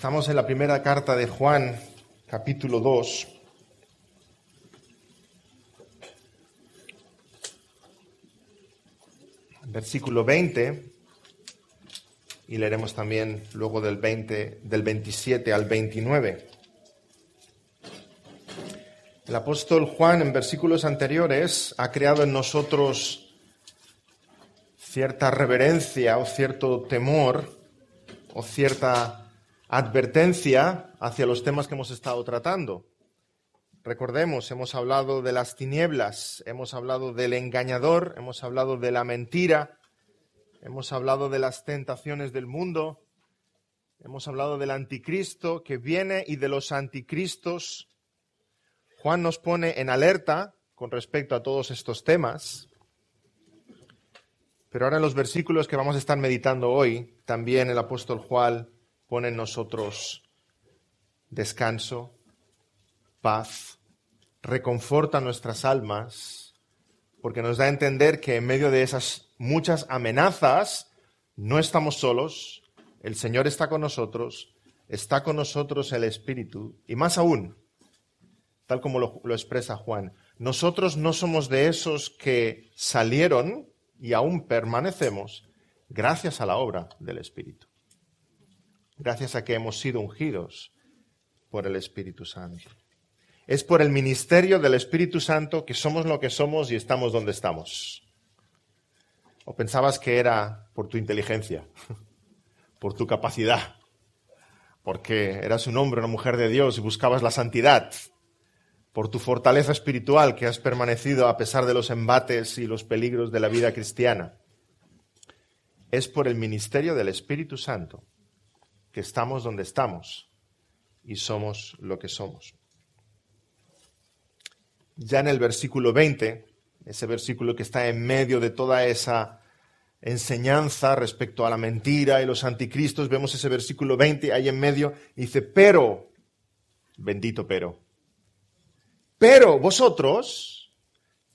Estamos en la primera carta de Juan, capítulo 2. Versículo 20, y leeremos también luego del, 20, del 27 al 29. El apóstol Juan en versículos anteriores ha creado en nosotros cierta reverencia o cierto temor o cierta advertencia hacia los temas que hemos estado tratando. Recordemos, hemos hablado de las tinieblas, hemos hablado del engañador, hemos hablado de la mentira, hemos hablado de las tentaciones del mundo, hemos hablado del anticristo que viene y de los anticristos. Juan nos pone en alerta con respecto a todos estos temas. Pero ahora en los versículos que vamos a estar meditando hoy, también el apóstol Juan pone en nosotros descanso, paz, reconforta nuestras almas, porque nos da a entender que en medio de esas muchas amenazas no estamos solos, el Señor está con nosotros, está con nosotros el Espíritu, y más aún, tal como lo, lo expresa Juan, nosotros no somos de esos que salieron y aún permanecemos gracias a la obra del Espíritu gracias a que hemos sido ungidos por el Espíritu Santo. Es por el ministerio del Espíritu Santo que somos lo que somos y estamos donde estamos. ¿O pensabas que era por tu inteligencia, por tu capacidad, porque eras un hombre, una mujer de Dios y buscabas la santidad, por tu fortaleza espiritual que has permanecido a pesar de los embates y los peligros de la vida cristiana? Es por el ministerio del Espíritu Santo que estamos donde estamos y somos lo que somos. Ya en el versículo 20, ese versículo que está en medio de toda esa enseñanza respecto a la mentira y los anticristos, vemos ese versículo 20 ahí en medio dice, pero, bendito pero, pero vosotros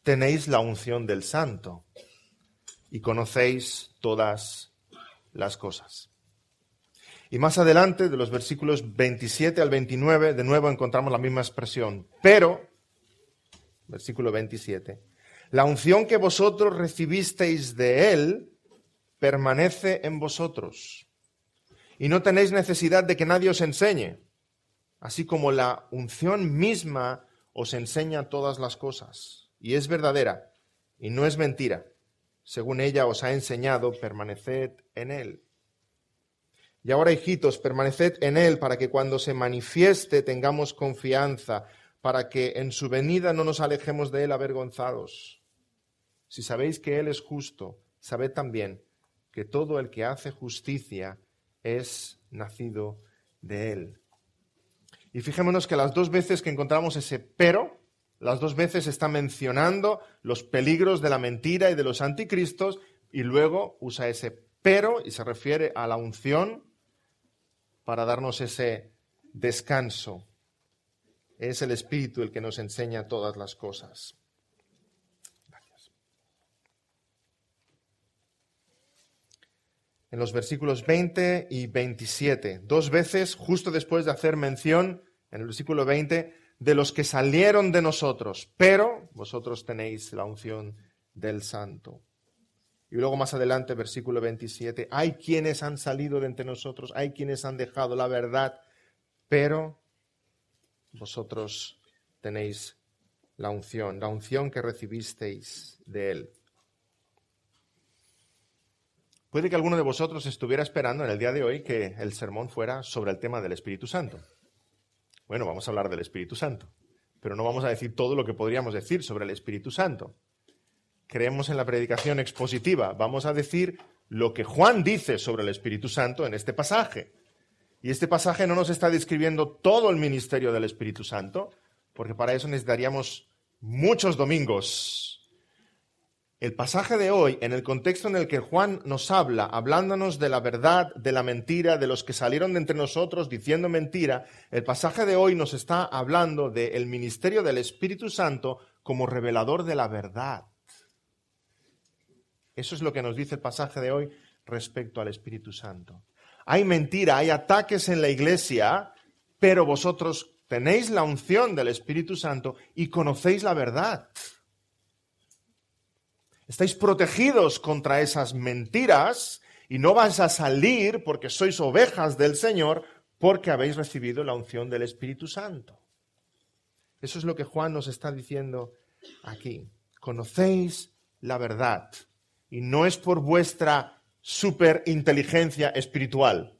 tenéis la unción del santo y conocéis todas las cosas. Y más adelante, de los versículos 27 al 29, de nuevo encontramos la misma expresión. Pero, versículo 27, la unción que vosotros recibisteis de Él permanece en vosotros. Y no tenéis necesidad de que nadie os enseñe, así como la unción misma os enseña todas las cosas. Y es verdadera, y no es mentira. Según ella os ha enseñado, permaneced en Él. Y ahora, hijitos, permaneced en Él para que cuando se manifieste tengamos confianza, para que en su venida no nos alejemos de Él avergonzados. Si sabéis que Él es justo, sabed también que todo el que hace justicia es nacido de Él. Y fijémonos que las dos veces que encontramos ese pero, las dos veces está mencionando los peligros de la mentira y de los anticristos, y luego usa ese pero y se refiere a la unción para darnos ese descanso. Es el Espíritu el que nos enseña todas las cosas. En los versículos 20 y 27, dos veces, justo después de hacer mención, en el versículo 20, de los que salieron de nosotros, pero vosotros tenéis la unción del Santo. Y luego más adelante, versículo 27, hay quienes han salido de entre nosotros, hay quienes han dejado la verdad, pero vosotros tenéis la unción, la unción que recibisteis de Él. Puede que alguno de vosotros estuviera esperando en el día de hoy que el sermón fuera sobre el tema del Espíritu Santo. Bueno, vamos a hablar del Espíritu Santo, pero no vamos a decir todo lo que podríamos decir sobre el Espíritu Santo creemos en la predicación expositiva. Vamos a decir lo que Juan dice sobre el Espíritu Santo en este pasaje. Y este pasaje no nos está describiendo todo el ministerio del Espíritu Santo, porque para eso necesitaríamos muchos domingos. El pasaje de hoy, en el contexto en el que Juan nos habla, hablándonos de la verdad, de la mentira, de los que salieron de entre nosotros diciendo mentira, el pasaje de hoy nos está hablando del ministerio del Espíritu Santo como revelador de la verdad. Eso es lo que nos dice el pasaje de hoy respecto al Espíritu Santo. Hay mentira, hay ataques en la iglesia, pero vosotros tenéis la unción del Espíritu Santo y conocéis la verdad. Estáis protegidos contra esas mentiras y no vais a salir porque sois ovejas del Señor porque habéis recibido la unción del Espíritu Santo. Eso es lo que Juan nos está diciendo aquí. Conocéis la verdad. Y no es por vuestra superinteligencia espiritual,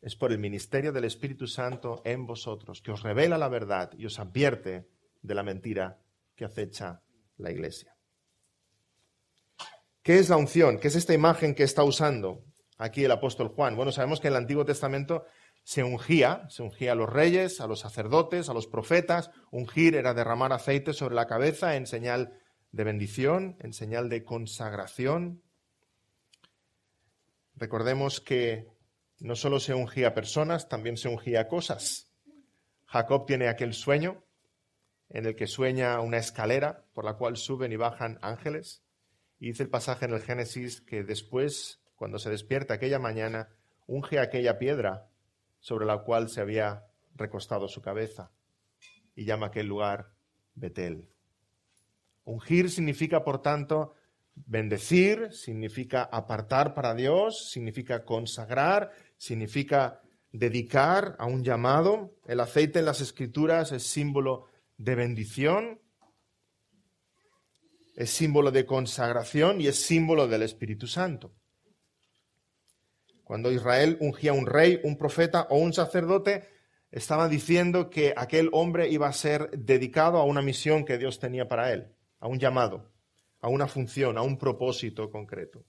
es por el ministerio del Espíritu Santo en vosotros, que os revela la verdad y os advierte de la mentira que acecha la iglesia. ¿Qué es la unción? ¿Qué es esta imagen que está usando aquí el apóstol Juan? Bueno, sabemos que en el Antiguo Testamento se ungía, se ungía a los reyes, a los sacerdotes, a los profetas. Ungir era derramar aceite sobre la cabeza en señal de bendición, en señal de consagración. Recordemos que no solo se ungía personas, también se ungía cosas. Jacob tiene aquel sueño en el que sueña una escalera por la cual suben y bajan ángeles. Y dice el pasaje en el Génesis que después, cuando se despierta aquella mañana, unge aquella piedra sobre la cual se había recostado su cabeza y llama aquel lugar Betel. Ungir significa, por tanto, bendecir, significa apartar para Dios, significa consagrar, significa dedicar a un llamado. El aceite en las escrituras es símbolo de bendición, es símbolo de consagración y es símbolo del Espíritu Santo. Cuando Israel ungía a un rey, un profeta o un sacerdote, estaba diciendo que aquel hombre iba a ser dedicado a una misión que Dios tenía para él a un llamado, a una función, a un propósito concreto.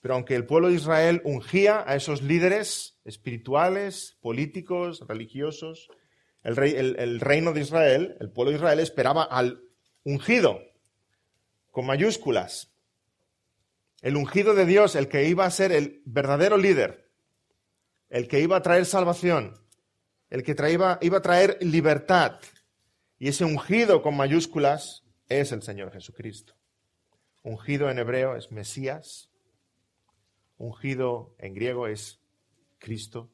Pero aunque el pueblo de Israel ungía a esos líderes espirituales, políticos, religiosos, el, reino de Israel, el pueblo de Israel esperaba al ungido, con mayúsculas, el ungido de Dios, el que iba a ser el verdadero líder, el que iba a traer salvación, el que iba a traer libertad, y ese ungido con mayúsculas es el Señor Jesucristo. Ungido en hebreo es Mesías. Ungido en griego es Cristo.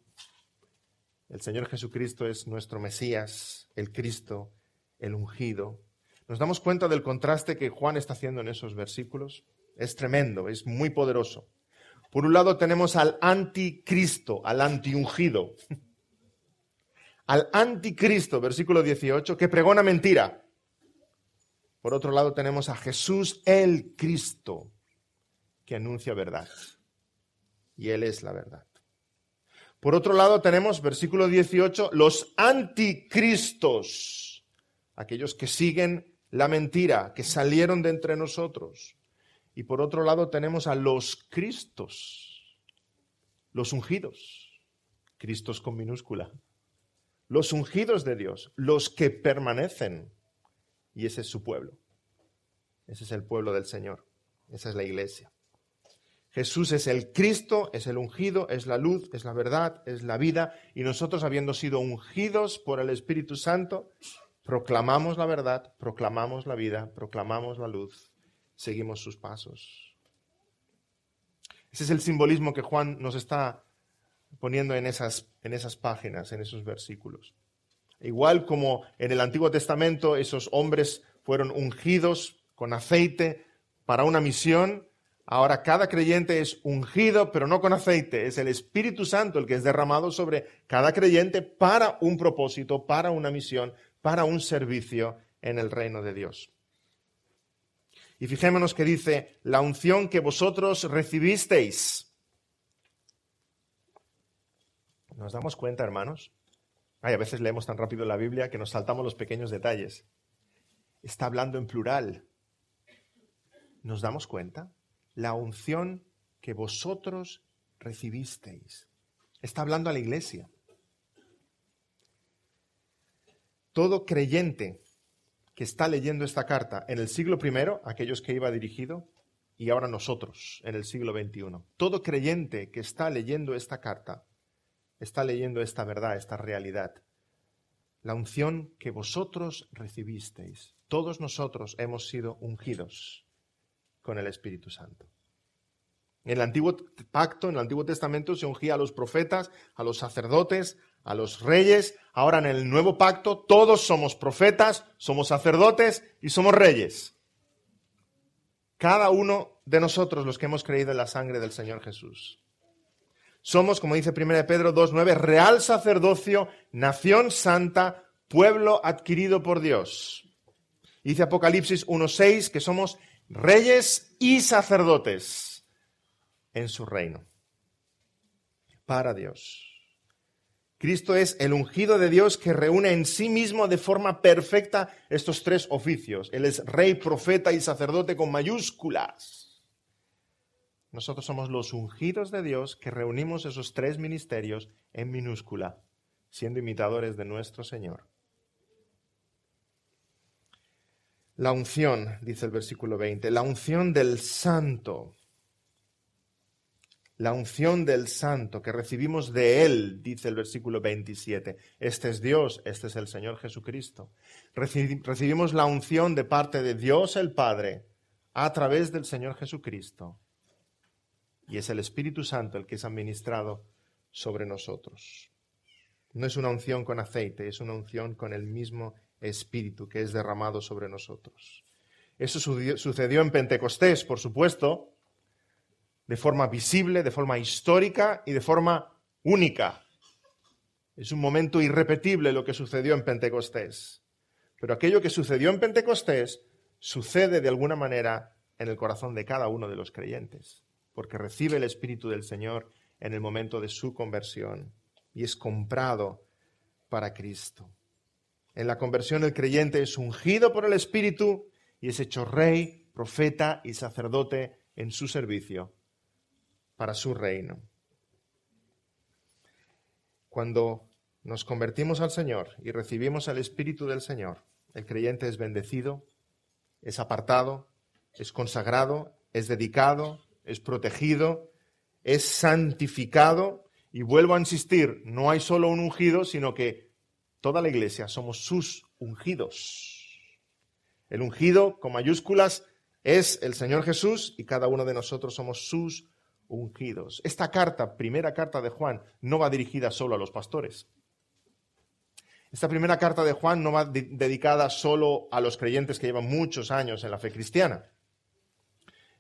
El Señor Jesucristo es nuestro Mesías, el Cristo, el ungido. ¿Nos damos cuenta del contraste que Juan está haciendo en esos versículos? Es tremendo, es muy poderoso. Por un lado tenemos al anticristo, al antiungido, al anticristo, versículo 18, que pregona mentira. Por otro lado tenemos a Jesús el Cristo, que anuncia verdad. Y Él es la verdad. Por otro lado tenemos, versículo 18, los anticristos, aquellos que siguen la mentira, que salieron de entre nosotros. Y por otro lado tenemos a los cristos, los ungidos, cristos con minúscula los ungidos de Dios, los que permanecen. Y ese es su pueblo. Ese es el pueblo del Señor. Esa es la iglesia. Jesús es el Cristo, es el ungido, es la luz, es la verdad, es la vida. Y nosotros, habiendo sido ungidos por el Espíritu Santo, proclamamos la verdad, proclamamos la vida, proclamamos la luz, seguimos sus pasos. Ese es el simbolismo que Juan nos está poniendo en esas, en esas páginas, en esos versículos. Igual como en el Antiguo Testamento esos hombres fueron ungidos con aceite para una misión, ahora cada creyente es ungido, pero no con aceite, es el Espíritu Santo el que es derramado sobre cada creyente para un propósito, para una misión, para un servicio en el reino de Dios. Y fijémonos que dice, la unción que vosotros recibisteis ¿Nos damos cuenta, hermanos? Ay, a veces leemos tan rápido la Biblia que nos saltamos los pequeños detalles. Está hablando en plural. ¿Nos damos cuenta? La unción que vosotros recibisteis. Está hablando a la iglesia. Todo creyente que está leyendo esta carta en el siglo I, aquellos que iba dirigido, y ahora nosotros en el siglo XXI. Todo creyente que está leyendo esta carta está leyendo esta verdad, esta realidad. La unción que vosotros recibisteis. Todos nosotros hemos sido ungidos con el Espíritu Santo. En el Antiguo Pacto, en el Antiguo Testamento, se ungía a los profetas, a los sacerdotes, a los reyes. Ahora en el Nuevo Pacto, todos somos profetas, somos sacerdotes y somos reyes. Cada uno de nosotros, los que hemos creído en la sangre del Señor Jesús. Somos, como dice 1 Pedro 2.9, real sacerdocio, nación santa, pueblo adquirido por Dios. Dice Apocalipsis 1.6 que somos reyes y sacerdotes en su reino. Para Dios. Cristo es el ungido de Dios que reúne en sí mismo de forma perfecta estos tres oficios. Él es rey, profeta y sacerdote con mayúsculas. Nosotros somos los ungidos de Dios que reunimos esos tres ministerios en minúscula, siendo imitadores de nuestro Señor. La unción, dice el versículo 20, la unción del santo, la unción del santo que recibimos de Él, dice el versículo 27. Este es Dios, este es el Señor Jesucristo. Recibimos la unción de parte de Dios el Padre a través del Señor Jesucristo y es el Espíritu Santo el que es administrado sobre nosotros. No es una unción con aceite, es una unción con el mismo Espíritu que es derramado sobre nosotros. Eso sucedió en Pentecostés, por supuesto, de forma visible, de forma histórica y de forma única. Es un momento irrepetible lo que sucedió en Pentecostés. Pero aquello que sucedió en Pentecostés sucede de alguna manera en el corazón de cada uno de los creyentes porque recibe el Espíritu del Señor en el momento de su conversión y es comprado para Cristo. En la conversión el creyente es ungido por el Espíritu y es hecho rey, profeta y sacerdote en su servicio para su reino. Cuando nos convertimos al Señor y recibimos al Espíritu del Señor, el creyente es bendecido, es apartado, es consagrado, es dedicado, es protegido, es santificado. Y vuelvo a insistir, no hay solo un ungido, sino que toda la iglesia somos sus ungidos. El ungido con mayúsculas es el Señor Jesús y cada uno de nosotros somos sus ungidos. Esta carta, primera carta de Juan, no va dirigida solo a los pastores. Esta primera carta de Juan no va dedicada solo a los creyentes que llevan muchos años en la fe cristiana,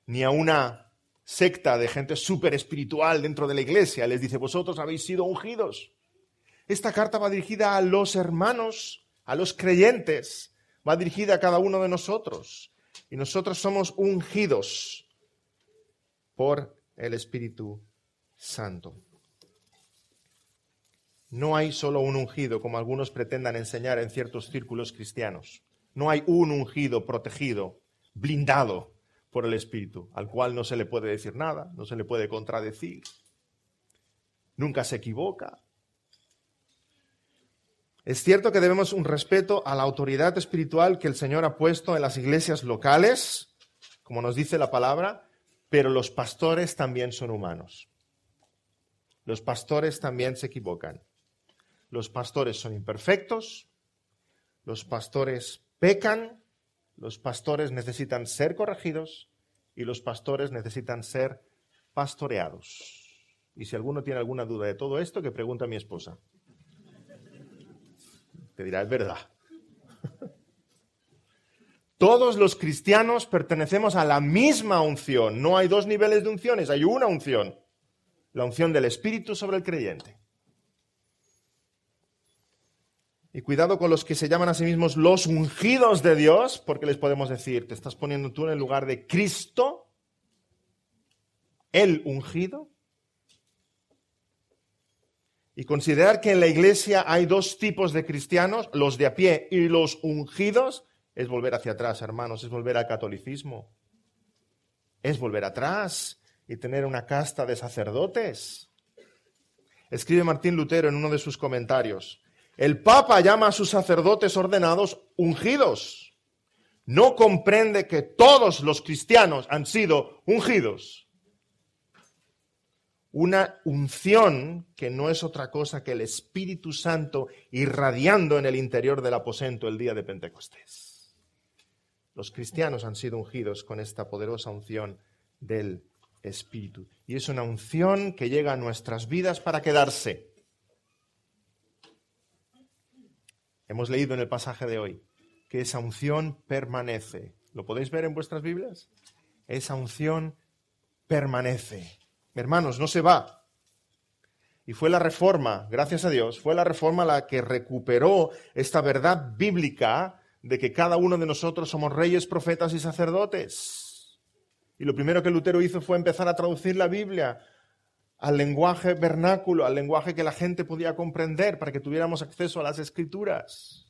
ni a una secta de gente súper espiritual dentro de la iglesia. Les dice, vosotros habéis sido ungidos. Esta carta va dirigida a los hermanos, a los creyentes, va dirigida a cada uno de nosotros. Y nosotros somos ungidos por el Espíritu Santo. No hay solo un ungido, como algunos pretendan enseñar en ciertos círculos cristianos. No hay un ungido protegido, blindado, por el Espíritu, al cual no se le puede decir nada, no se le puede contradecir, nunca se equivoca. Es cierto que debemos un respeto a la autoridad espiritual que el Señor ha puesto en las iglesias locales, como nos dice la palabra, pero los pastores también son humanos. Los pastores también se equivocan. Los pastores son imperfectos, los pastores pecan los pastores necesitan ser corregidos y los pastores necesitan ser pastoreados. Y si alguno tiene alguna duda de todo esto, que pregunte a mi esposa. Te dirá, es verdad. Todos los cristianos pertenecemos a la misma unción. No hay dos niveles de unciones, hay una unción. La unción del Espíritu sobre el creyente. Y cuidado con los que se llaman a sí mismos los ungidos de Dios, porque les podemos decir, te estás poniendo tú en el lugar de Cristo, el ungido. Y considerar que en la iglesia hay dos tipos de cristianos, los de a pie y los ungidos, es volver hacia atrás, hermanos, es volver al catolicismo, es volver atrás y tener una casta de sacerdotes. Escribe Martín Lutero en uno de sus comentarios. El Papa llama a sus sacerdotes ordenados ungidos. No comprende que todos los cristianos han sido ungidos. Una unción que no es otra cosa que el Espíritu Santo irradiando en el interior del aposento el día de Pentecostés. Los cristianos han sido ungidos con esta poderosa unción del Espíritu. Y es una unción que llega a nuestras vidas para quedarse Hemos leído en el pasaje de hoy que esa unción permanece. ¿Lo podéis ver en vuestras Biblias? Esa unción permanece. Hermanos, no se va. Y fue la reforma, gracias a Dios, fue la reforma la que recuperó esta verdad bíblica de que cada uno de nosotros somos reyes, profetas y sacerdotes. Y lo primero que Lutero hizo fue empezar a traducir la Biblia al lenguaje vernáculo, al lenguaje que la gente podía comprender para que tuviéramos acceso a las escrituras.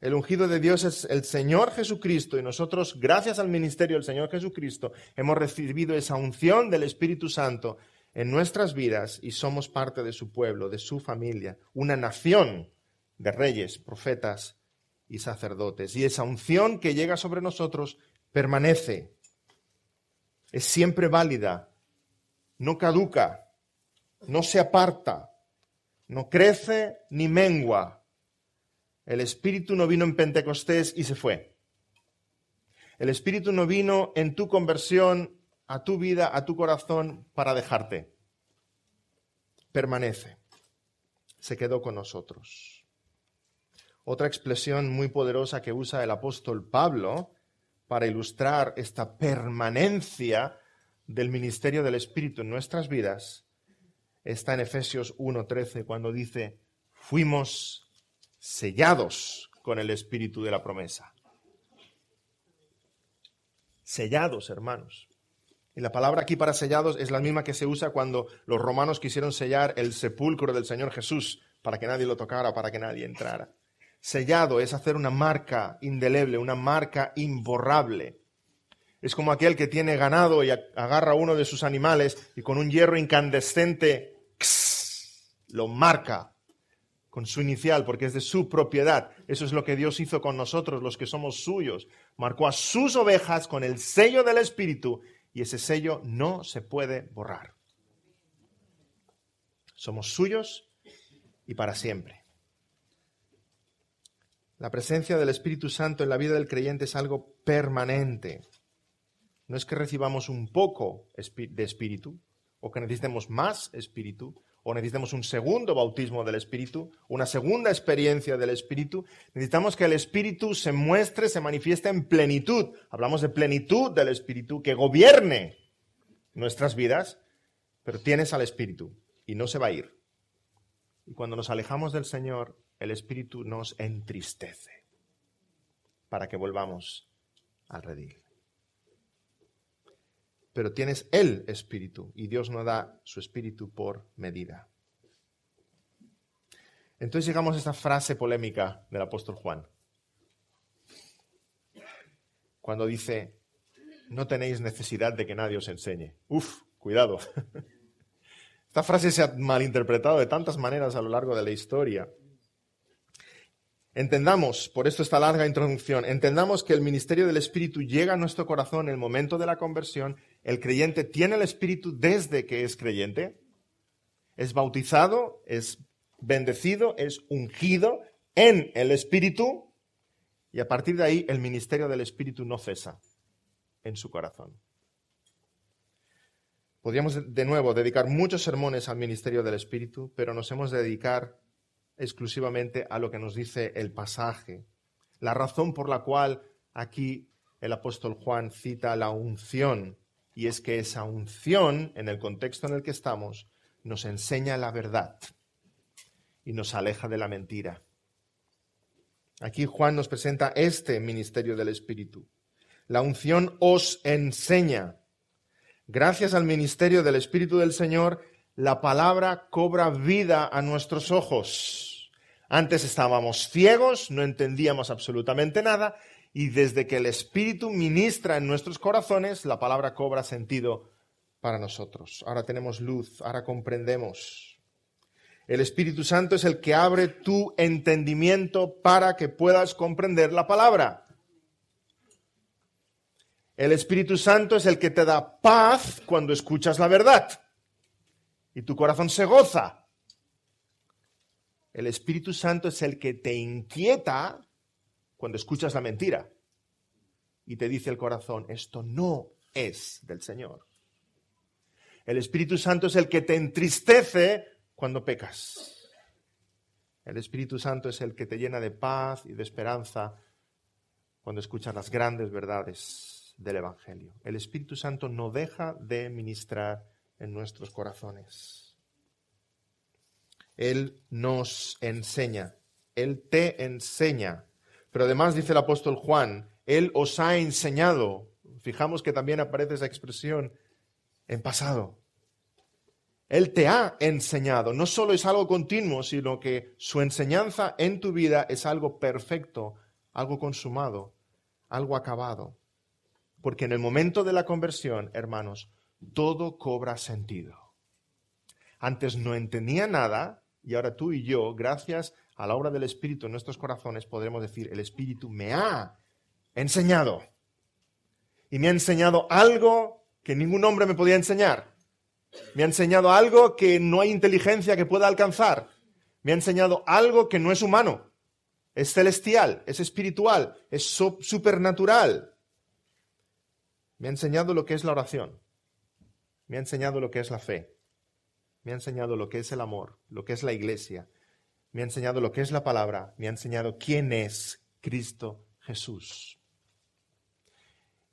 El ungido de Dios es el Señor Jesucristo y nosotros, gracias al ministerio del Señor Jesucristo, hemos recibido esa unción del Espíritu Santo en nuestras vidas y somos parte de su pueblo, de su familia, una nación de reyes, profetas y sacerdotes. Y esa unción que llega sobre nosotros permanece, es siempre válida no caduca, no se aparta, no crece ni mengua. El Espíritu no vino en Pentecostés y se fue. El Espíritu no vino en tu conversión, a tu vida, a tu corazón, para dejarte. Permanece. Se quedó con nosotros. Otra expresión muy poderosa que usa el apóstol Pablo para ilustrar esta permanencia del ministerio del Espíritu en nuestras vidas está en Efesios 1.13, cuando dice, fuimos sellados con el Espíritu de la promesa. Sellados, hermanos. Y la palabra aquí para sellados es la misma que se usa cuando los romanos quisieron sellar el sepulcro del Señor Jesús para que nadie lo tocara, para que nadie entrara. Sellado es hacer una marca indeleble, una marca imborrable es como aquel que tiene ganado y agarra uno de sus animales y con un hierro incandescente lo marca con su inicial, porque es de su propiedad. Eso es lo que Dios hizo con nosotros, los que somos suyos. Marcó a sus ovejas con el sello del Espíritu y ese sello no se puede borrar. Somos suyos y para siempre. La presencia del Espíritu Santo en la vida del creyente es algo permanente no es que recibamos un poco de espíritu, o que necesitemos más espíritu, o necesitemos un segundo bautismo del espíritu, una segunda experiencia del espíritu. Necesitamos que el espíritu se muestre, se manifieste en plenitud. Hablamos de plenitud del espíritu, que gobierne nuestras vidas, pero tienes al espíritu y no se va a ir. Y cuando nos alejamos del Señor, el espíritu nos entristece para que volvamos al redil pero tienes el espíritu y Dios no da su espíritu por medida. Entonces llegamos a esta frase polémica del apóstol Juan, cuando dice, no tenéis necesidad de que nadie os enseñe. Uf, cuidado. Esta frase se ha malinterpretado de tantas maneras a lo largo de la historia. Entendamos, por esto esta larga introducción, entendamos que el ministerio del Espíritu llega a nuestro corazón en el momento de la conversión el creyente tiene el Espíritu desde que es creyente, es bautizado, es bendecido, es ungido en el Espíritu y a partir de ahí el ministerio del Espíritu no cesa en su corazón. Podríamos de nuevo dedicar muchos sermones al ministerio del Espíritu, pero nos hemos de dedicar exclusivamente a lo que nos dice el pasaje, la razón por la cual aquí el apóstol Juan cita la unción y es que esa unción, en el contexto en el que estamos, nos enseña la verdad y nos aleja de la mentira. Aquí Juan nos presenta este ministerio del Espíritu. La unción os enseña. Gracias al ministerio del Espíritu del Señor, la palabra cobra vida a nuestros ojos. Antes estábamos ciegos, no entendíamos absolutamente nada, y desde que el Espíritu ministra en nuestros corazones, la palabra cobra sentido para nosotros. Ahora tenemos luz, ahora comprendemos. El Espíritu Santo es el que abre tu entendimiento para que puedas comprender la palabra. El Espíritu Santo es el que te da paz cuando escuchas la verdad y tu corazón se goza. El Espíritu Santo es el que te inquieta cuando escuchas la mentira y te dice el corazón, esto no es del Señor. El Espíritu Santo es el que te entristece cuando pecas. El Espíritu Santo es el que te llena de paz y de esperanza cuando escuchas las grandes verdades del Evangelio. El Espíritu Santo no deja de ministrar en nuestros corazones. Él nos enseña, Él te enseña pero además dice el apóstol Juan, Él os ha enseñado. Fijamos que también aparece esa expresión en pasado. Él te ha enseñado. No solo es algo continuo, sino que su enseñanza en tu vida es algo perfecto, algo consumado, algo acabado. Porque en el momento de la conversión, hermanos, todo cobra sentido. Antes no entendía nada y ahora tú y yo, gracias a la obra del Espíritu en nuestros corazones, podremos decir, el Espíritu me ha enseñado. Y me ha enseñado algo que ningún hombre me podía enseñar. Me ha enseñado algo que no hay inteligencia que pueda alcanzar. Me ha enseñado algo que no es humano. Es celestial, es espiritual, es supernatural. Me ha enseñado lo que es la oración. Me ha enseñado lo que es la fe. Me ha enseñado lo que es el amor, lo que es la iglesia, me ha enseñado lo que es la palabra, me ha enseñado quién es Cristo Jesús.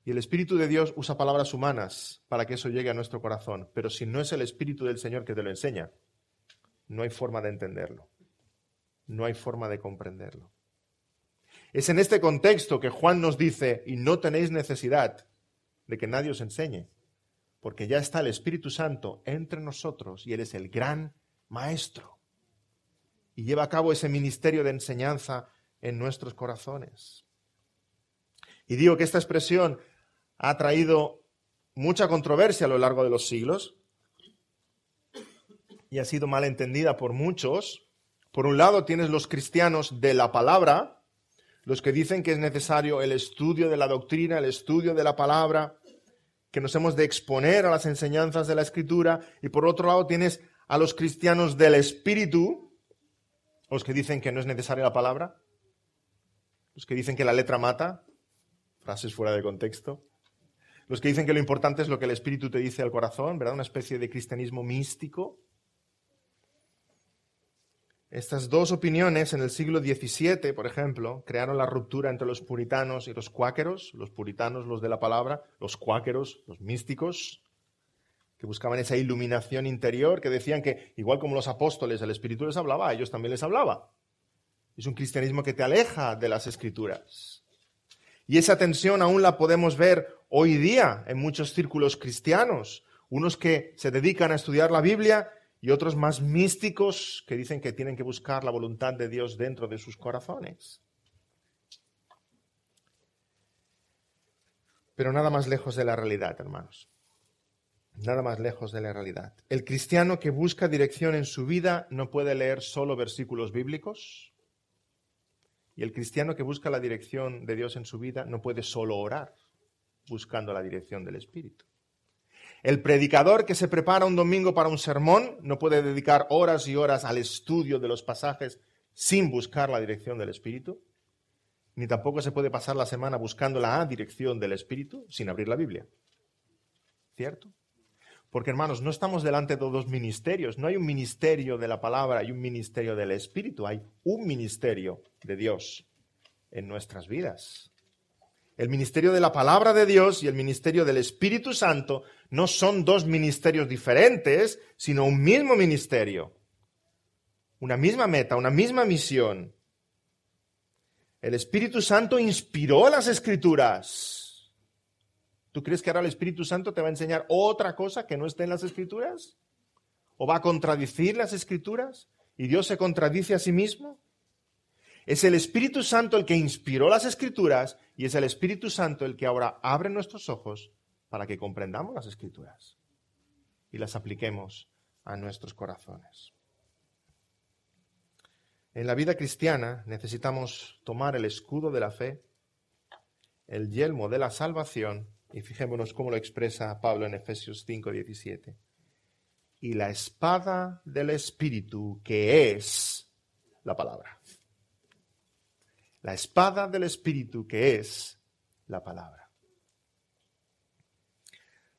Y el Espíritu de Dios usa palabras humanas para que eso llegue a nuestro corazón, pero si no es el Espíritu del Señor que te lo enseña, no hay forma de entenderlo, no hay forma de comprenderlo. Es en este contexto que Juan nos dice, y no tenéis necesidad de que nadie os enseñe, porque ya está el Espíritu Santo entre nosotros y Él es el gran Maestro y lleva a cabo ese ministerio de enseñanza en nuestros corazones. Y digo que esta expresión ha traído mucha controversia a lo largo de los siglos y ha sido mal entendida por muchos. Por un lado tienes los cristianos de la palabra, los que dicen que es necesario el estudio de la doctrina, el estudio de la palabra, que nos hemos de exponer a las enseñanzas de la escritura, y por otro lado tienes a los cristianos del espíritu, los que dicen que no es necesaria la palabra, los que dicen que la letra mata, frases fuera de contexto, los que dicen que lo importante es lo que el espíritu te dice al corazón, ¿verdad? Una especie de cristianismo místico. Estas dos opiniones en el siglo XVII, por ejemplo, crearon la ruptura entre los puritanos y los cuáqueros, los puritanos los de la palabra, los cuáqueros los místicos, que buscaban esa iluminación interior, que decían que, igual como los apóstoles, el Espíritu les hablaba, a ellos también les hablaba. Es un cristianismo que te aleja de las escrituras. Y esa tensión aún la podemos ver hoy día en muchos círculos cristianos, unos que se dedican a estudiar la Biblia y otros más místicos que dicen que tienen que buscar la voluntad de Dios dentro de sus corazones. Pero nada más lejos de la realidad, hermanos. Nada más lejos de la realidad. El cristiano que busca dirección en su vida no puede leer solo versículos bíblicos. Y el cristiano que busca la dirección de Dios en su vida no puede solo orar buscando la dirección del Espíritu. El predicador que se prepara un domingo para un sermón no puede dedicar horas y horas al estudio de los pasajes sin buscar la dirección del Espíritu, ni tampoco se puede pasar la semana buscando la dirección del Espíritu sin abrir la Biblia. ¿Cierto? Porque hermanos, no estamos delante de dos ministerios. No hay un ministerio de la palabra y un ministerio del Espíritu. Hay un ministerio de Dios en nuestras vidas. El ministerio de la palabra de Dios y el ministerio del Espíritu Santo no son dos ministerios diferentes, sino un mismo ministerio. Una misma meta, una misma misión. El Espíritu Santo inspiró las escrituras ¿Tú crees que ahora el Espíritu Santo te va a enseñar otra cosa que no esté en las Escrituras? ¿O va a contradicir las Escrituras? ¿Y Dios se contradice a sí mismo? Es el Espíritu Santo el que inspiró las Escrituras y es el Espíritu Santo el que ahora abre nuestros ojos para que comprendamos las Escrituras y las apliquemos a nuestros corazones. En la vida cristiana necesitamos tomar el escudo de la fe, el yelmo de la salvación y fijémonos cómo lo expresa Pablo en Efesios 5, 17. Y la espada del Espíritu, que es la palabra. La espada del Espíritu, que es la palabra.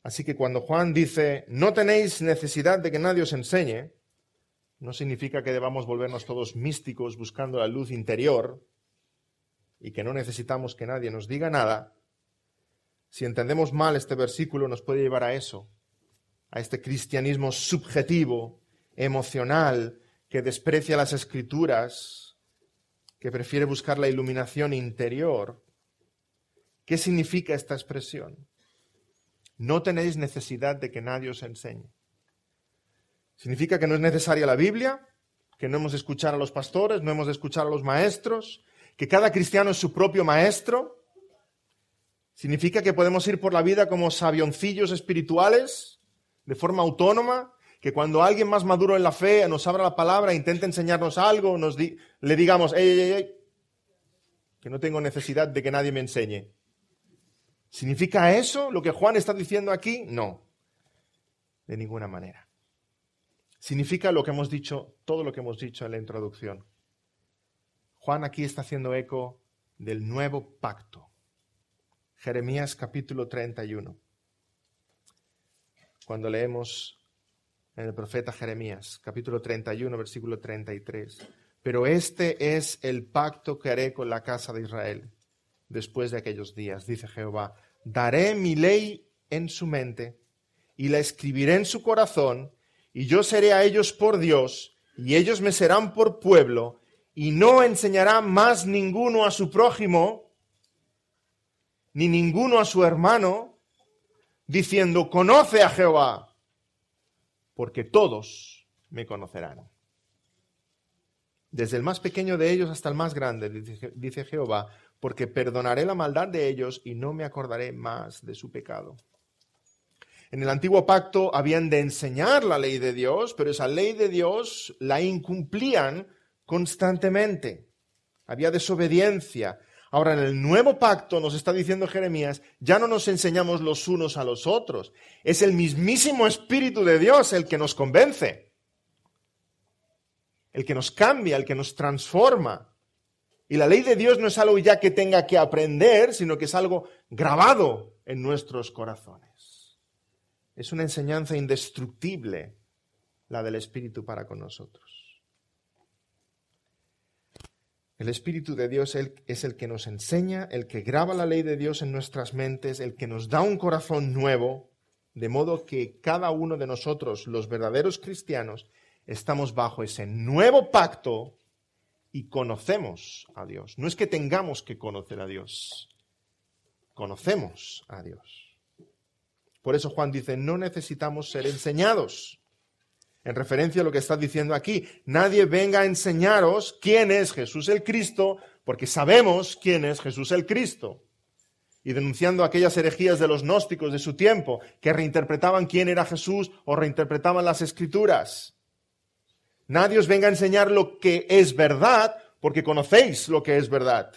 Así que cuando Juan dice, no tenéis necesidad de que nadie os enseñe, no significa que debamos volvernos todos místicos buscando la luz interior y que no necesitamos que nadie nos diga nada, si entendemos mal este versículo, nos puede llevar a eso, a este cristianismo subjetivo, emocional, que desprecia las escrituras, que prefiere buscar la iluminación interior. ¿Qué significa esta expresión? No tenéis necesidad de que nadie os enseñe. Significa que no es necesaria la Biblia, que no hemos de escuchar a los pastores, no hemos de escuchar a los maestros, que cada cristiano es su propio maestro, Significa que podemos ir por la vida como sabioncillos espirituales, de forma autónoma, que cuando alguien más maduro en la fe nos abra la palabra, e intente enseñarnos algo, nos le digamos, que no tengo necesidad de que nadie me enseñe. ¿Significa eso lo que Juan está diciendo aquí? No, de ninguna manera. Significa lo que hemos dicho, todo lo que hemos dicho en la introducción. Juan aquí está haciendo eco del nuevo pacto Jeremías capítulo 31. Cuando leemos en el profeta Jeremías, capítulo 31, versículo 33. Pero este es el pacto que haré con la casa de Israel después de aquellos días, dice Jehová. Daré mi ley en su mente y la escribiré en su corazón, y yo seré a ellos por Dios, y ellos me serán por pueblo, y no enseñará más ninguno a su prójimo, ni ninguno a su hermano, diciendo, conoce a Jehová, porque todos me conocerán. Desde el más pequeño de ellos hasta el más grande, dice Jehová, porque perdonaré la maldad de ellos y no me acordaré más de su pecado. En el antiguo pacto habían de enseñar la ley de Dios, pero esa ley de Dios la incumplían constantemente. Había desobediencia, Ahora, en el nuevo pacto nos está diciendo Jeremías, ya no nos enseñamos los unos a los otros. Es el mismísimo Espíritu de Dios el que nos convence, el que nos cambia, el que nos transforma. Y la ley de Dios no es algo ya que tenga que aprender, sino que es algo grabado en nuestros corazones. Es una enseñanza indestructible la del Espíritu para con nosotros. El Espíritu de Dios es el que nos enseña, el que graba la ley de Dios en nuestras mentes, el que nos da un corazón nuevo, de modo que cada uno de nosotros, los verdaderos cristianos, estamos bajo ese nuevo pacto y conocemos a Dios. No es que tengamos que conocer a Dios, conocemos a Dios. Por eso Juan dice, no necesitamos ser enseñados en referencia a lo que está diciendo aquí. Nadie venga a enseñaros quién es Jesús el Cristo, porque sabemos quién es Jesús el Cristo. Y denunciando aquellas herejías de los gnósticos de su tiempo, que reinterpretaban quién era Jesús o reinterpretaban las escrituras. Nadie os venga a enseñar lo que es verdad, porque conocéis lo que es verdad.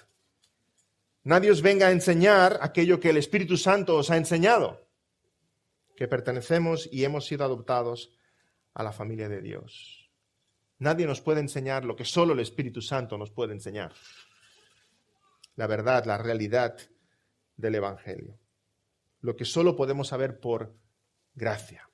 Nadie os venga a enseñar aquello que el Espíritu Santo os ha enseñado, que pertenecemos y hemos sido adoptados a la familia de Dios. Nadie nos puede enseñar lo que solo el Espíritu Santo nos puede enseñar. La verdad, la realidad del Evangelio. Lo que solo podemos saber por gracia,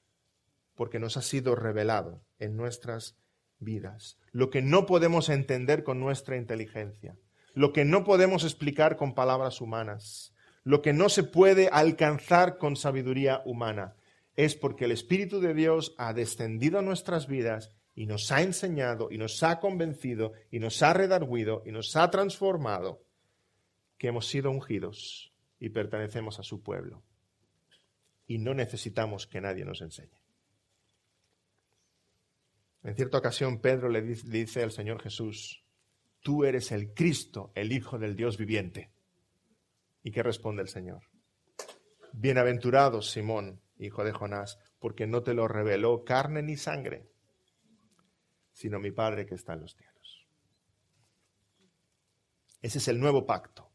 porque nos ha sido revelado en nuestras vidas. Lo que no podemos entender con nuestra inteligencia. Lo que no podemos explicar con palabras humanas. Lo que no se puede alcanzar con sabiduría humana es porque el Espíritu de Dios ha descendido a nuestras vidas y nos ha enseñado y nos ha convencido y nos ha redarguido y nos ha transformado que hemos sido ungidos y pertenecemos a su pueblo. Y no necesitamos que nadie nos enseñe. En cierta ocasión Pedro le dice al Señor Jesús, tú eres el Cristo, el Hijo del Dios viviente. ¿Y qué responde el Señor? Bienaventurado Simón, hijo de Jonás, porque no te lo reveló carne ni sangre, sino mi Padre que está en los cielos. Ese es el nuevo pacto.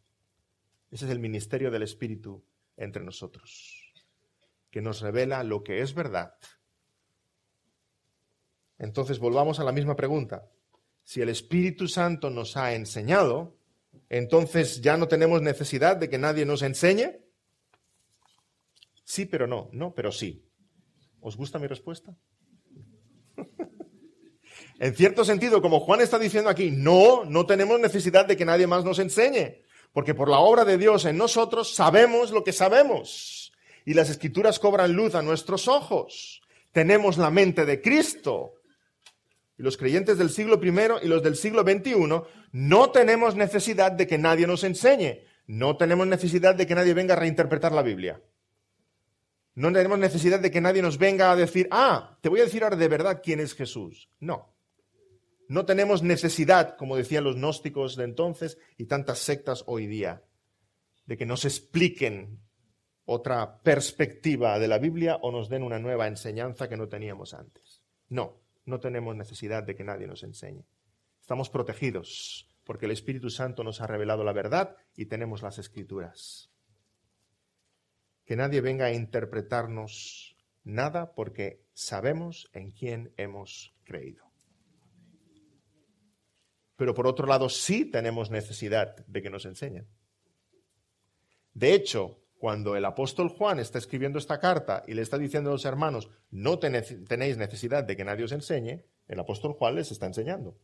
Ese es el ministerio del Espíritu entre nosotros, que nos revela lo que es verdad. Entonces volvamos a la misma pregunta. Si el Espíritu Santo nos ha enseñado, entonces ya no tenemos necesidad de que nadie nos enseñe. Sí, pero no, no, pero sí. ¿Os gusta mi respuesta? en cierto sentido, como Juan está diciendo aquí, no, no tenemos necesidad de que nadie más nos enseñe, porque por la obra de Dios en nosotros sabemos lo que sabemos y las escrituras cobran luz a nuestros ojos. Tenemos la mente de Cristo. Y los creyentes del siglo I y los del siglo XXI no tenemos necesidad de que nadie nos enseñe, no tenemos necesidad de que nadie venga a reinterpretar la Biblia. No tenemos necesidad de que nadie nos venga a decir, ah, te voy a decir ahora de verdad quién es Jesús. No. No tenemos necesidad, como decían los gnósticos de entonces y tantas sectas hoy día, de que nos expliquen otra perspectiva de la Biblia o nos den una nueva enseñanza que no teníamos antes. No, no tenemos necesidad de que nadie nos enseñe. Estamos protegidos porque el Espíritu Santo nos ha revelado la verdad y tenemos las escrituras que nadie venga a interpretarnos nada porque sabemos en quién hemos creído. Pero por otro lado, sí tenemos necesidad de que nos enseñen. De hecho, cuando el apóstol Juan está escribiendo esta carta y le está diciendo a los hermanos, no tenéis necesidad de que nadie os enseñe, el apóstol Juan les está enseñando.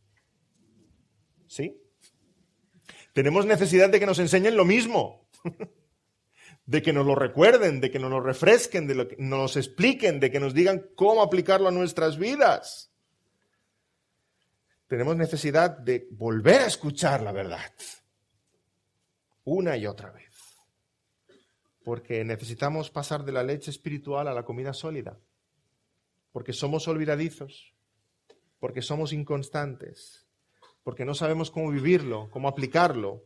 ¿Sí? Tenemos necesidad de que nos enseñen lo mismo. de que nos lo recuerden, de que nos lo refresquen, de que nos expliquen, de que nos digan cómo aplicarlo a nuestras vidas. Tenemos necesidad de volver a escuchar la verdad una y otra vez, porque necesitamos pasar de la leche espiritual a la comida sólida, porque somos olvidadizos, porque somos inconstantes, porque no sabemos cómo vivirlo, cómo aplicarlo,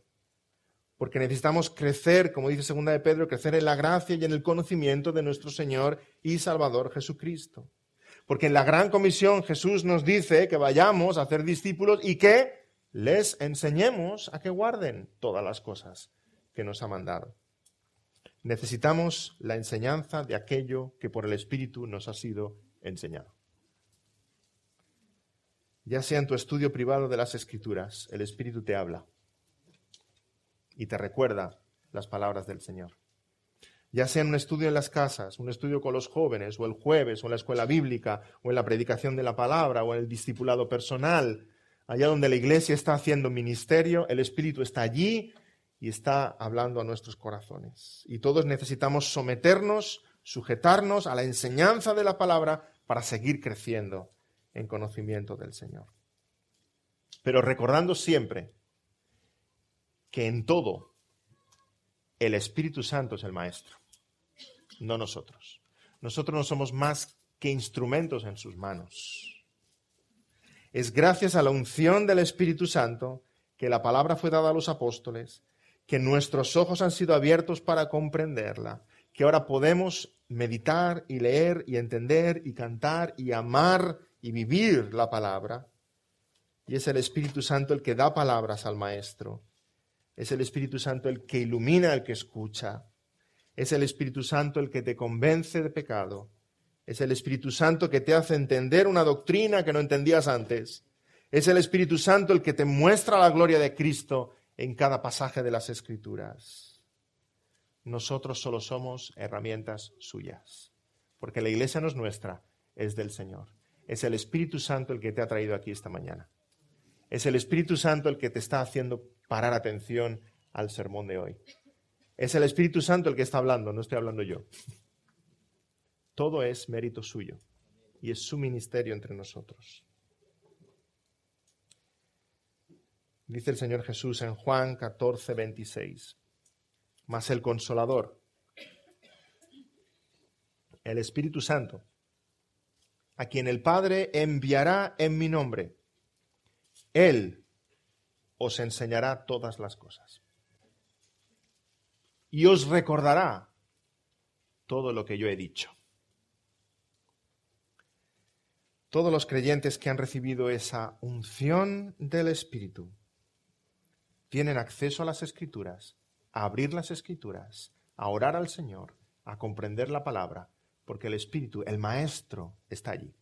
porque necesitamos crecer, como dice segunda de Pedro, crecer en la gracia y en el conocimiento de nuestro Señor y Salvador Jesucristo. Porque en la gran comisión Jesús nos dice que vayamos a hacer discípulos y que les enseñemos a que guarden todas las cosas que nos ha mandado. Necesitamos la enseñanza de aquello que por el Espíritu nos ha sido enseñado. Ya sea en tu estudio privado de las Escrituras, el Espíritu te habla y te recuerda las palabras del Señor. Ya sea en un estudio en las casas, un estudio con los jóvenes, o el jueves, o en la escuela bíblica, o en la predicación de la palabra, o en el discipulado personal, allá donde la iglesia está haciendo ministerio, el Espíritu está allí y está hablando a nuestros corazones. Y todos necesitamos someternos, sujetarnos a la enseñanza de la palabra para seguir creciendo en conocimiento del Señor. Pero recordando siempre que en todo el Espíritu Santo es el Maestro, no nosotros. Nosotros no somos más que instrumentos en sus manos. Es gracias a la unción del Espíritu Santo que la palabra fue dada a los apóstoles, que nuestros ojos han sido abiertos para comprenderla, que ahora podemos meditar y leer y entender y cantar y amar y vivir la palabra. Y es el Espíritu Santo el que da palabras al Maestro es el Espíritu Santo el que ilumina al que escucha. Es el Espíritu Santo el que te convence de pecado. Es el Espíritu Santo que te hace entender una doctrina que no entendías antes. Es el Espíritu Santo el que te muestra la gloria de Cristo en cada pasaje de las Escrituras. Nosotros solo somos herramientas suyas, porque la iglesia no es nuestra, es del Señor. Es el Espíritu Santo el que te ha traído aquí esta mañana. Es el Espíritu Santo el que te está haciendo parar atención al sermón de hoy. Es el Espíritu Santo el que está hablando, no estoy hablando yo. Todo es mérito suyo y es su ministerio entre nosotros. Dice el Señor Jesús en Juan 14, 26. Mas el consolador, el Espíritu Santo, a quien el Padre enviará en mi nombre, Él os enseñará todas las cosas. Y os recordará todo lo que yo he dicho. Todos los creyentes que han recibido esa unción del Espíritu tienen acceso a las escrituras, a abrir las escrituras, a orar al Señor, a comprender la palabra, porque el Espíritu, el Maestro, está allí,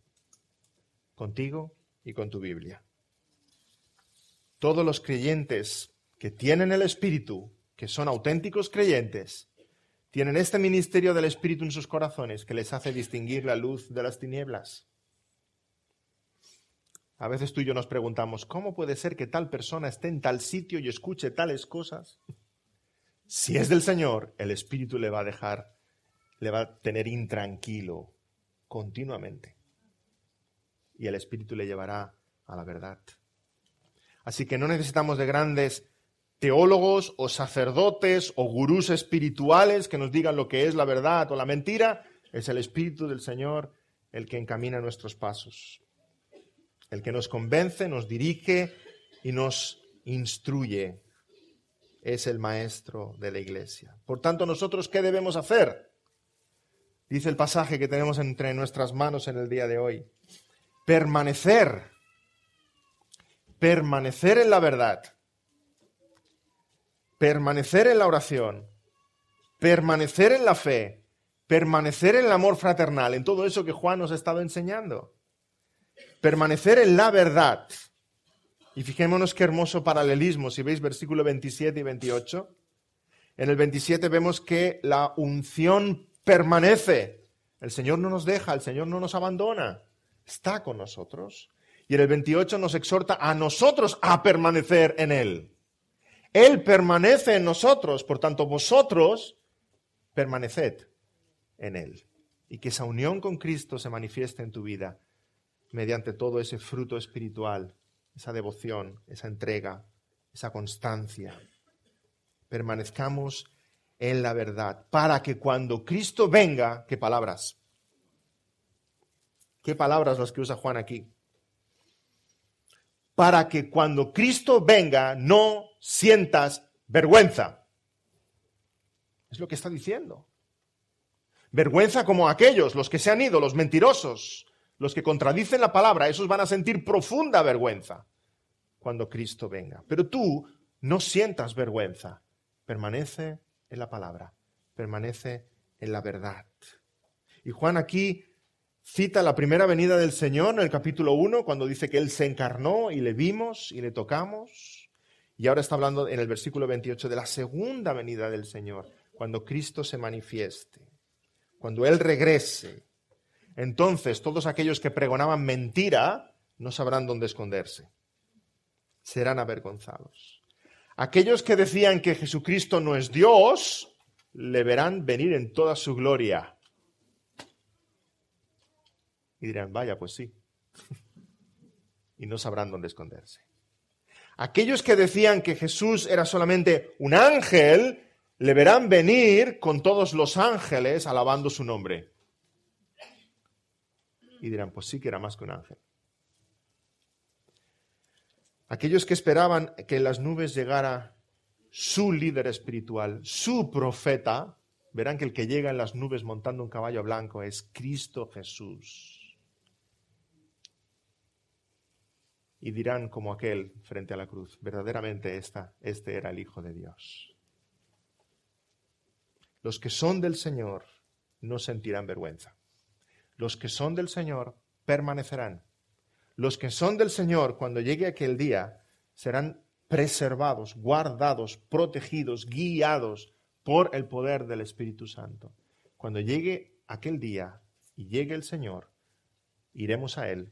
contigo y con tu Biblia todos los creyentes que tienen el Espíritu, que son auténticos creyentes, tienen este ministerio del Espíritu en sus corazones que les hace distinguir la luz de las tinieblas. A veces tú y yo nos preguntamos, ¿cómo puede ser que tal persona esté en tal sitio y escuche tales cosas? Si es del Señor, el Espíritu le va a dejar, le va a tener intranquilo continuamente. Y el Espíritu le llevará a la verdad. Así que no necesitamos de grandes teólogos o sacerdotes o gurús espirituales que nos digan lo que es la verdad o la mentira. Es el Espíritu del Señor el que encamina nuestros pasos, el que nos convence, nos dirige y nos instruye. Es el Maestro de la Iglesia. Por tanto, nosotros, ¿qué debemos hacer? Dice el pasaje que tenemos entre nuestras manos en el día de hoy. Permanecer permanecer en la verdad, permanecer en la oración, permanecer en la fe, permanecer en el amor fraternal, en todo eso que Juan nos ha estado enseñando. Permanecer en la verdad. Y fijémonos qué hermoso paralelismo, si veis versículo 27 y 28. En el 27 vemos que la unción permanece. El Señor no nos deja, el Señor no nos abandona. Está con nosotros. Y el 28 nos exhorta a nosotros a permanecer en Él. Él permanece en nosotros, por tanto vosotros permaneced en Él. Y que esa unión con Cristo se manifieste en tu vida mediante todo ese fruto espiritual, esa devoción, esa entrega, esa constancia. Permanezcamos en la verdad para que cuando Cristo venga, ¿qué palabras? ¿Qué palabras las que usa Juan aquí? para que cuando Cristo venga no sientas vergüenza. Es lo que está diciendo. Vergüenza como aquellos, los que se han ido, los mentirosos, los que contradicen la palabra, esos van a sentir profunda vergüenza cuando Cristo venga. Pero tú no sientas vergüenza, permanece en la palabra, permanece en la verdad. Y Juan aquí cita la primera venida del Señor en el capítulo 1, cuando dice que Él se encarnó y le vimos y le tocamos. Y ahora está hablando en el versículo 28 de la segunda venida del Señor, cuando Cristo se manifieste, cuando Él regrese. Entonces todos aquellos que pregonaban mentira no sabrán dónde esconderse. Serán avergonzados. Aquellos que decían que Jesucristo no es Dios, le verán venir en toda su gloria y dirán, vaya, pues sí. y no sabrán dónde esconderse. Aquellos que decían que Jesús era solamente un ángel, le verán venir con todos los ángeles alabando su nombre. Y dirán, pues sí que era más que un ángel. Aquellos que esperaban que en las nubes llegara su líder espiritual, su profeta, verán que el que llega en las nubes montando un caballo blanco es Cristo Jesús. y dirán como aquel frente a la cruz, verdaderamente este era el Hijo de Dios. Los que son del Señor no sentirán vergüenza. Los que son del Señor permanecerán. Los que son del Señor, cuando llegue aquel día, serán preservados, guardados, protegidos, guiados por el poder del Espíritu Santo. Cuando llegue aquel día y llegue el Señor, iremos a Él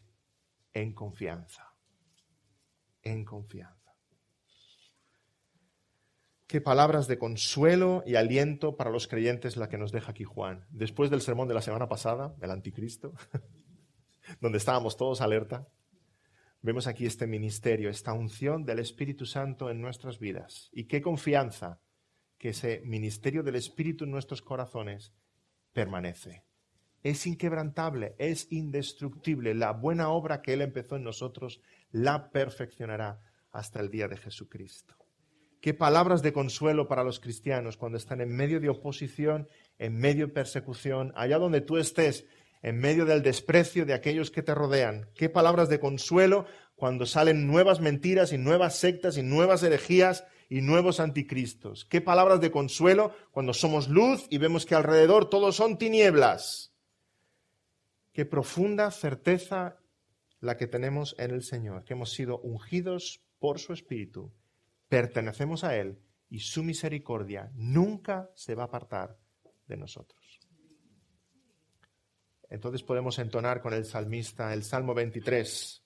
en confianza en confianza. Qué palabras de consuelo y aliento para los creyentes la que nos deja aquí Juan. Después del sermón de la semana pasada, el anticristo, donde estábamos todos alerta, vemos aquí este ministerio, esta unción del Espíritu Santo en nuestras vidas. Y qué confianza que ese ministerio del Espíritu en nuestros corazones permanece. Es inquebrantable, es indestructible. La buena obra que Él empezó en nosotros la perfeccionará hasta el día de Jesucristo. Qué palabras de consuelo para los cristianos cuando están en medio de oposición, en medio de persecución, allá donde tú estés, en medio del desprecio de aquellos que te rodean. Qué palabras de consuelo cuando salen nuevas mentiras y nuevas sectas y nuevas herejías y nuevos anticristos. Qué palabras de consuelo cuando somos luz y vemos que alrededor todos son tinieblas. Qué profunda certeza la que tenemos en el Señor, que hemos sido ungidos por su Espíritu, pertenecemos a Él y su misericordia nunca se va a apartar de nosotros. Entonces podemos entonar con el salmista el Salmo 23,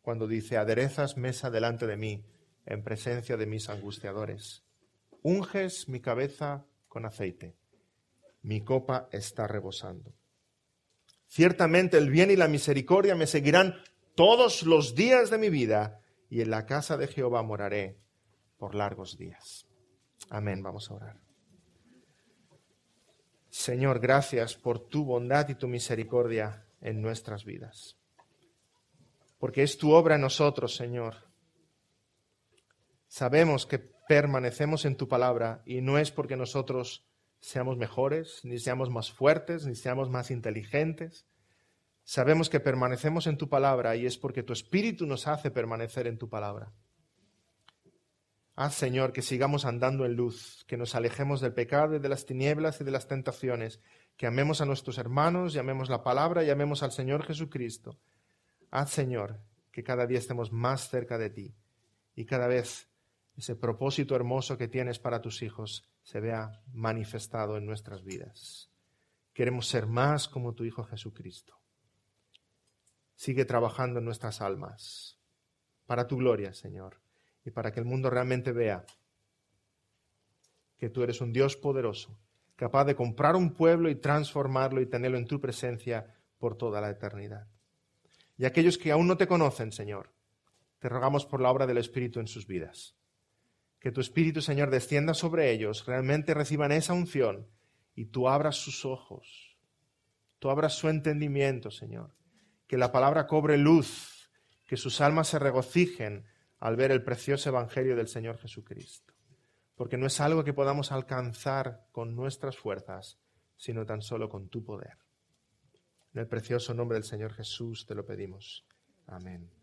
cuando dice, aderezas mesa delante de mí, en presencia de mis angustiadores, unges mi cabeza con aceite, mi copa está rebosando. Ciertamente el bien y la misericordia me seguirán todos los días de mi vida y en la casa de Jehová moraré por largos días. Amén, vamos a orar. Señor, gracias por tu bondad y tu misericordia en nuestras vidas. Porque es tu obra en nosotros, Señor. Sabemos que permanecemos en tu palabra y no es porque nosotros seamos mejores, ni seamos más fuertes, ni seamos más inteligentes. Sabemos que permanecemos en tu palabra y es porque tu espíritu nos hace permanecer en tu palabra. Haz, Señor, que sigamos andando en luz, que nos alejemos del pecado y de las tinieblas y de las tentaciones, que amemos a nuestros hermanos, llamemos la palabra, y llamemos al Señor Jesucristo. Haz, Señor, que cada día estemos más cerca de ti y cada vez ese propósito hermoso que tienes para tus hijos se vea manifestado en nuestras vidas. Queremos ser más como tu Hijo Jesucristo. Sigue trabajando en nuestras almas, para tu gloria, Señor, y para que el mundo realmente vea que tú eres un Dios poderoso, capaz de comprar un pueblo y transformarlo y tenerlo en tu presencia por toda la eternidad. Y aquellos que aún no te conocen, Señor, te rogamos por la obra del Espíritu en sus vidas que tu Espíritu, Señor, descienda sobre ellos, realmente reciban esa unción y tú abras sus ojos, tú abras su entendimiento, Señor, que la palabra cobre luz, que sus almas se regocijen al ver el precioso Evangelio del Señor Jesucristo, porque no es algo que podamos alcanzar con nuestras fuerzas, sino tan solo con tu poder. En el precioso nombre del Señor Jesús te lo pedimos. Amén.